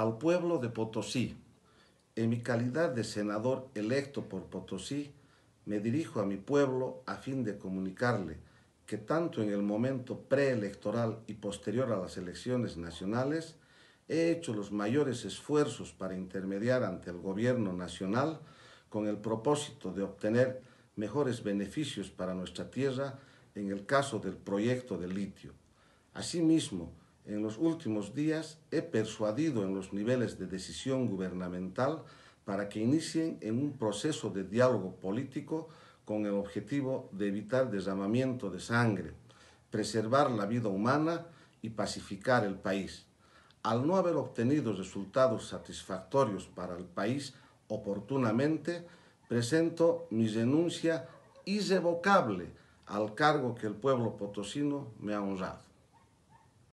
al pueblo de Potosí. En mi calidad de senador electo por Potosí, me dirijo a mi pueblo a fin de comunicarle que tanto en el momento preelectoral y posterior a las elecciones nacionales, he hecho los mayores esfuerzos para intermediar ante el gobierno nacional con el propósito de obtener mejores beneficios para nuestra tierra en el caso del proyecto de litio. Asimismo, en los últimos días he persuadido en los niveles de decisión gubernamental para que inicien en un proceso de diálogo político con el objetivo de evitar derramamiento de sangre, preservar la vida humana y pacificar el país. Al no haber obtenido resultados satisfactorios para el país oportunamente, presento mi renuncia irrevocable al cargo que el pueblo potosino me ha honrado.